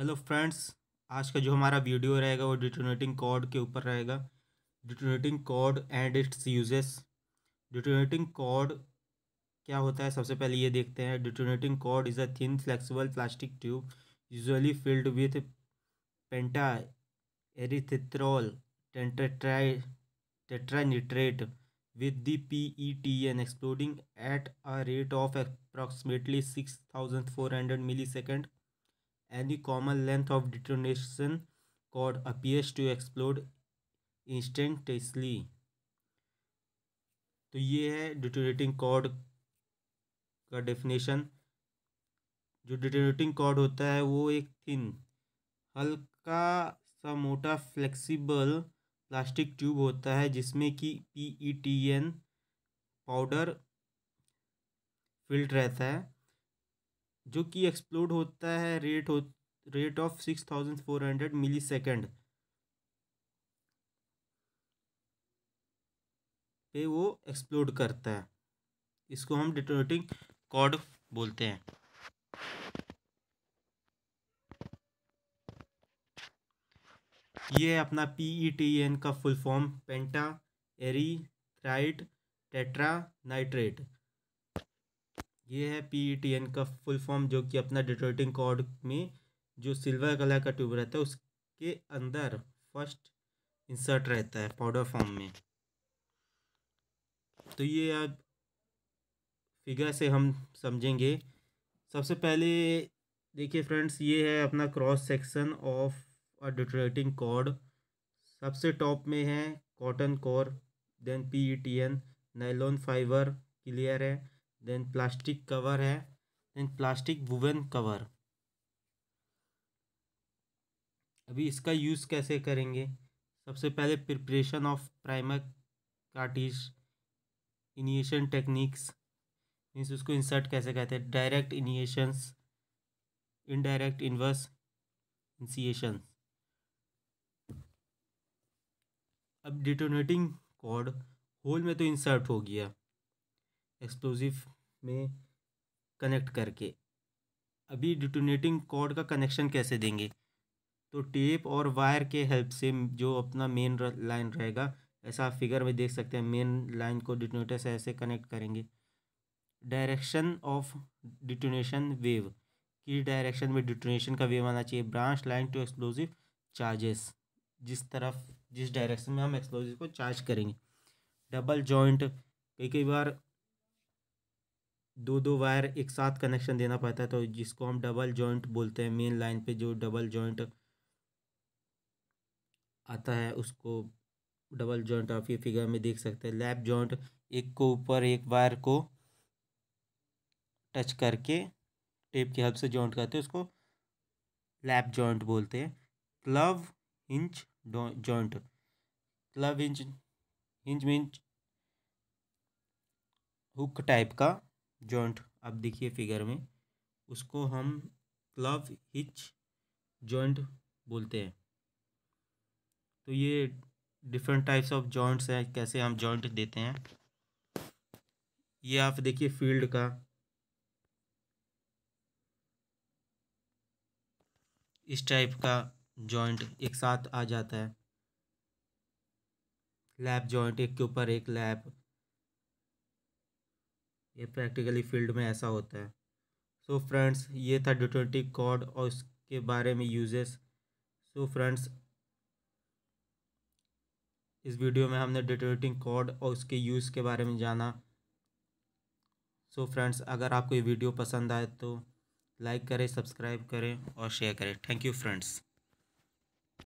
hello friends आज का जो हमारा वीडियो रहेगा वो डिटोनेटिंग कॉर्ड के ऊपर रहेगा detonating cord and its uses detonating cord क्या होता है सबसे पहले ये देखते हैं detonating cord is a thin flexible plastic tube usually filled with penta E N exploding at a rate of at six thousand four hundred millisecond any common length of detonation cord appears to explode instantaneously तो ये है डिटोनेटिंग cord का definition जो डिटोनेटिंग cord होता है वो एक thin हल्का सा मोटा फ्लेक्सिबल प्लास्टिक ट्यूब होता है जिसमें कि P E T N powder filled रहता है जो कि एक्सप्लोड होता है रेट हो rate of six thousand four hundred millisecond पे वो एक्सप्लोड करता है इसको हम डिटोनेटिंग कॉड बोलते हैं ये है अपना पी ई टी एन का full form pentaerythrite tetranitrate ये है पी e का फुल फॉर्म जो कि अपना डिटोरेटिंग कॉर्ड में जो सिल्वर कलर का ट्यूब रहता है उसके अंदर फर्स्ट इंसर्ट रहता है पाउडर फॉर्म में तो ये आप फिगर से हम समझेंगे सबसे पहले देखिए फ्रेंड्स ये है अपना cross section of a detonating cord सबसे टॉप में है cotton core then P E T N nylon fibre clear है देन प्लास्टिक कवर है देन प्लास्टिक वुवन कवर अभी इसका यूज़ कैसे करेंगे सबसे पहले preparation of primer cartridge initiation techniques means उसको इंसर्ट कैसे कहते हैं direct initiations indirect inverse initiations अब डिटोनेटिंग कॉर्ड होल में तो इंसर्ट हो गया एक्सप्लोजिव में कनेक्ट करके अभी डिटोनेटिंग कॉर्ड का कनेक्शन कैसे देंगे तो टेप और वायर के हेल्प से जो अपना मेन लाइन रहेगा ऐसा आप फिगर में देख सकते हैं मेन लाइन को डिटोनेटर से ऐसे कनेक्ट करेंगे डायरेक्शन ऑफ डिटोनेशन वेव किस डायरेक्शन में डिटोनेशन का वेव आना चाहिए branch line to explosive charges जिस तरफ जिस डायरेक्शन में हम एक्सप्लोजिव को चार्ज करेंगे डबल जॉइंट कई कई बार दो दो वायर एक साथ कनेक्शन देना पड़ता है तो जिसको हम डबल जॉइंट बोलते हैं मेन लाइन पे जो डबल जॉइंट आता है उसको डबल जॉइंट आप ये फिगर में देख सकते हैं लैप जॉइंट एक को ऊपर एक वायर को टच करके टेप की हेल्प से जॉइंट करते हैं उसको लैप जॉइंट बोलते हैं club inch joint club inch inch mean hook type का जॉइंट आप देखिए फिगर में उसको हम क्लब हिच जॉइंट बोलते हैं तो ये डिफरेंट टाइप्स ऑफ जॉइंट्स हैं कैसे हम जॉइंट देते हैं ये आप देखिए फील्ड का इस टाइप का जॉइंट एक साथ आ जाता है लैब जॉइंट एक के ऊपर एक लैब ये प्रैक्टिकली फील्ड में ऐसा होता है सो so फ्रेंड्स ये था डिटोटिक कॉड और इसके बारे में यूजेस सो फ्रेंड्स इस वीडियो में हमने डिटोटिंग कॉड और उसके यूज़ के बारे में जाना सो so फ्रेंड्स अगर आपको ये वीडियो पसंद आए तो लाइक करें सब्सक्राइब करें और शेयर करें थैंक यू फ्रेंड्स